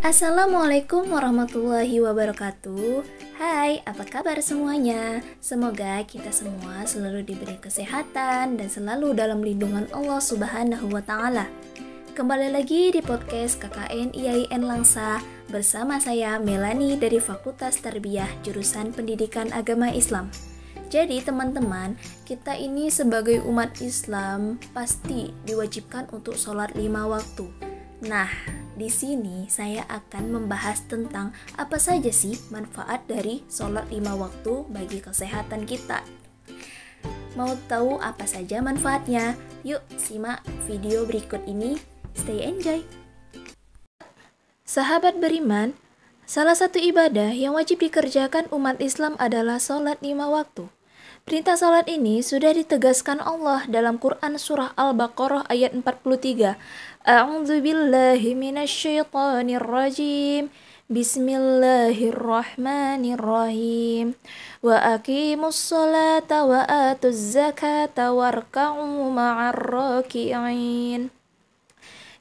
Assalamualaikum warahmatullahi wabarakatuh. Hai, apa kabar semuanya? Semoga kita semua selalu diberi kesehatan dan selalu dalam lindungan Allah Subhanahu wa taala. Kembali lagi di podcast KKN IAIN Langsa bersama saya Melani dari Fakultas Tarbiyah jurusan Pendidikan Agama Islam. Jadi teman-teman, kita ini sebagai umat Islam pasti diwajibkan untuk sholat lima waktu. Nah, di sini saya akan membahas tentang apa saja sih manfaat dari sholat lima waktu bagi kesehatan kita. Mau tahu apa saja manfaatnya? Yuk simak video berikut ini. Stay enjoy. Sahabat beriman, salah satu ibadah yang wajib dikerjakan umat Islam adalah sholat lima waktu. Perintah salat ini sudah ditegaskan Allah dalam Quran surah Al-Baqarah ayat 43. A'udzu billahi minasyaitonir rajim. Bismillahirrahmanirrahim. Wa aqimus salata wa atuz zakata warka'u ma'ar raki'in.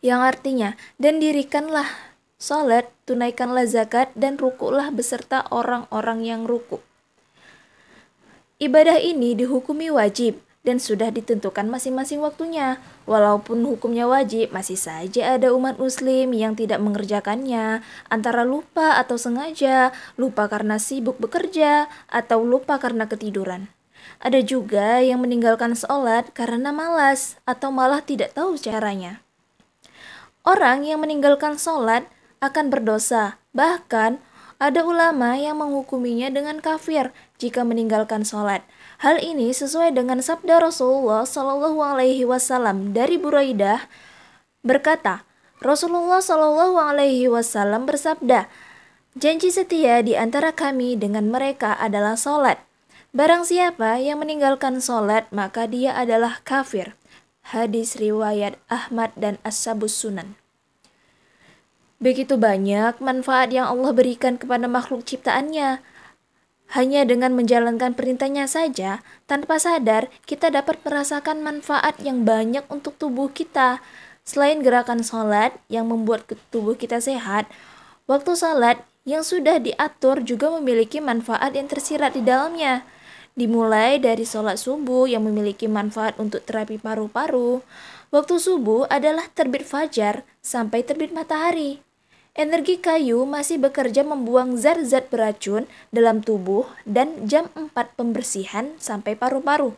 Yang artinya, dan dirikanlah salat, tunaikanlah zakat dan rukuklah beserta orang-orang yang rukuk. Ibadah ini dihukumi wajib dan sudah ditentukan masing-masing waktunya. Walaupun hukumnya wajib, masih saja ada umat muslim yang tidak mengerjakannya, antara lupa atau sengaja, lupa karena sibuk bekerja, atau lupa karena ketiduran. Ada juga yang meninggalkan sholat karena malas atau malah tidak tahu caranya. Orang yang meninggalkan sholat akan berdosa, bahkan ada ulama yang menghukuminya dengan kafir jika meninggalkan sholat. Hal ini sesuai dengan sabda Rasulullah Shallallahu Alaihi Wasallam dari Buraidah berkata, Rasulullah Shallallahu Alaihi Wasallam bersabda, janji setia di antara kami dengan mereka adalah sholat. Barang siapa yang meninggalkan sholat, maka dia adalah kafir. Hadis riwayat Ahmad dan As-Sabus Sunan. Begitu banyak manfaat yang Allah berikan kepada makhluk ciptaannya. Hanya dengan menjalankan perintahnya saja, tanpa sadar kita dapat merasakan manfaat yang banyak untuk tubuh kita. Selain gerakan sholat yang membuat tubuh kita sehat, waktu sholat yang sudah diatur juga memiliki manfaat yang tersirat di dalamnya. Dimulai dari sholat subuh yang memiliki manfaat untuk terapi paru-paru. Waktu subuh adalah terbit fajar sampai terbit matahari. Energi kayu masih bekerja membuang zat-zat beracun dalam tubuh dan jam 4 pembersihan sampai paru-paru.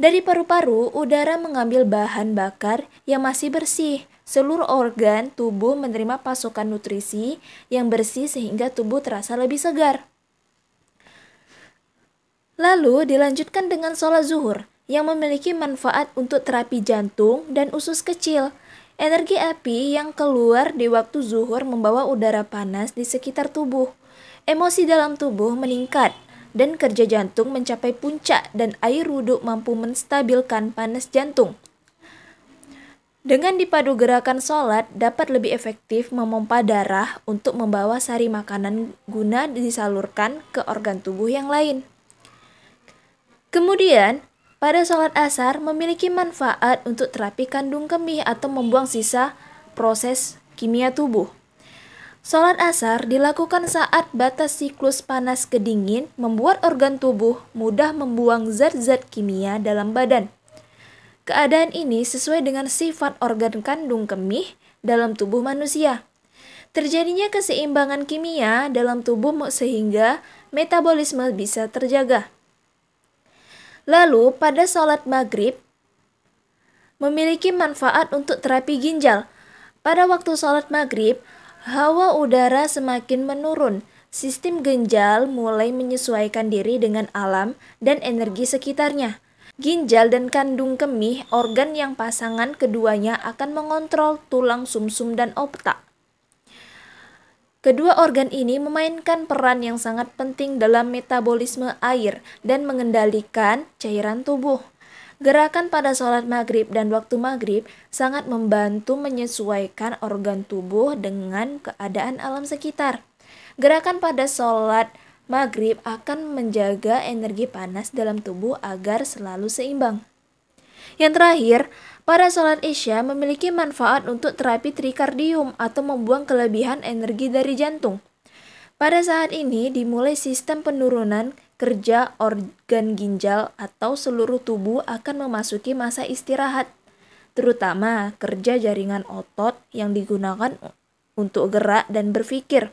Dari paru-paru, udara mengambil bahan bakar yang masih bersih. Seluruh organ tubuh menerima pasokan nutrisi yang bersih sehingga tubuh terasa lebih segar. Lalu dilanjutkan dengan sholat zuhur yang memiliki manfaat untuk terapi jantung dan usus kecil. Energi api yang keluar di waktu zuhur membawa udara panas di sekitar tubuh. Emosi dalam tubuh meningkat dan kerja jantung mencapai puncak dan air wudhu mampu menstabilkan panas jantung. Dengan dipadu gerakan sholat dapat lebih efektif memompa darah untuk membawa sari makanan guna disalurkan ke organ tubuh yang lain. Kemudian, pada sholat asar memiliki manfaat untuk terapi kandung kemih atau membuang sisa proses kimia tubuh. Sholat asar dilakukan saat batas siklus panas kedingin membuat organ tubuh mudah membuang zat-zat kimia dalam badan. Keadaan ini sesuai dengan sifat organ kandung kemih dalam tubuh manusia. Terjadinya keseimbangan kimia dalam tubuh sehingga metabolisme bisa terjaga. Lalu, pada sholat maghrib, memiliki manfaat untuk terapi ginjal. Pada waktu sholat maghrib, hawa udara semakin menurun. Sistem ginjal mulai menyesuaikan diri dengan alam dan energi sekitarnya. Ginjal dan kandung kemih, organ yang pasangan keduanya akan mengontrol tulang sumsum -sum dan otak. Kedua organ ini memainkan peran yang sangat penting dalam metabolisme air dan mengendalikan cairan tubuh. Gerakan pada sholat maghrib dan waktu maghrib sangat membantu menyesuaikan organ tubuh dengan keadaan alam sekitar. Gerakan pada sholat maghrib akan menjaga energi panas dalam tubuh agar selalu seimbang. Yang terakhir, pada salat Isya memiliki manfaat untuk terapi trikardium atau membuang kelebihan energi dari jantung. Pada saat ini dimulai sistem penurunan kerja organ ginjal atau seluruh tubuh akan memasuki masa istirahat, terutama kerja jaringan otot yang digunakan untuk gerak dan berpikir.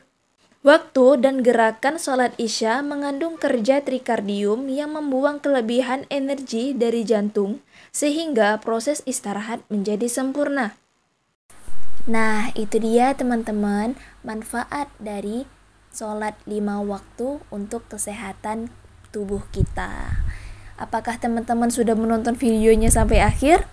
Waktu dan gerakan sholat isya mengandung kerja trikardium yang membuang kelebihan energi dari jantung sehingga proses istirahat menjadi sempurna. Nah, itu dia teman-teman manfaat dari sholat lima waktu untuk kesehatan tubuh kita. Apakah teman-teman sudah menonton videonya sampai akhir?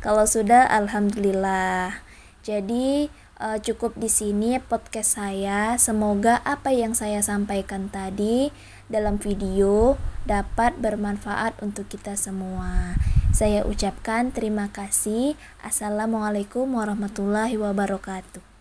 Kalau sudah, alhamdulillah. Jadi, uh, cukup di sini podcast saya. Semoga apa yang saya sampaikan tadi dalam video dapat bermanfaat untuk kita semua. Saya ucapkan terima kasih. Assalamualaikum warahmatullahi wabarakatuh.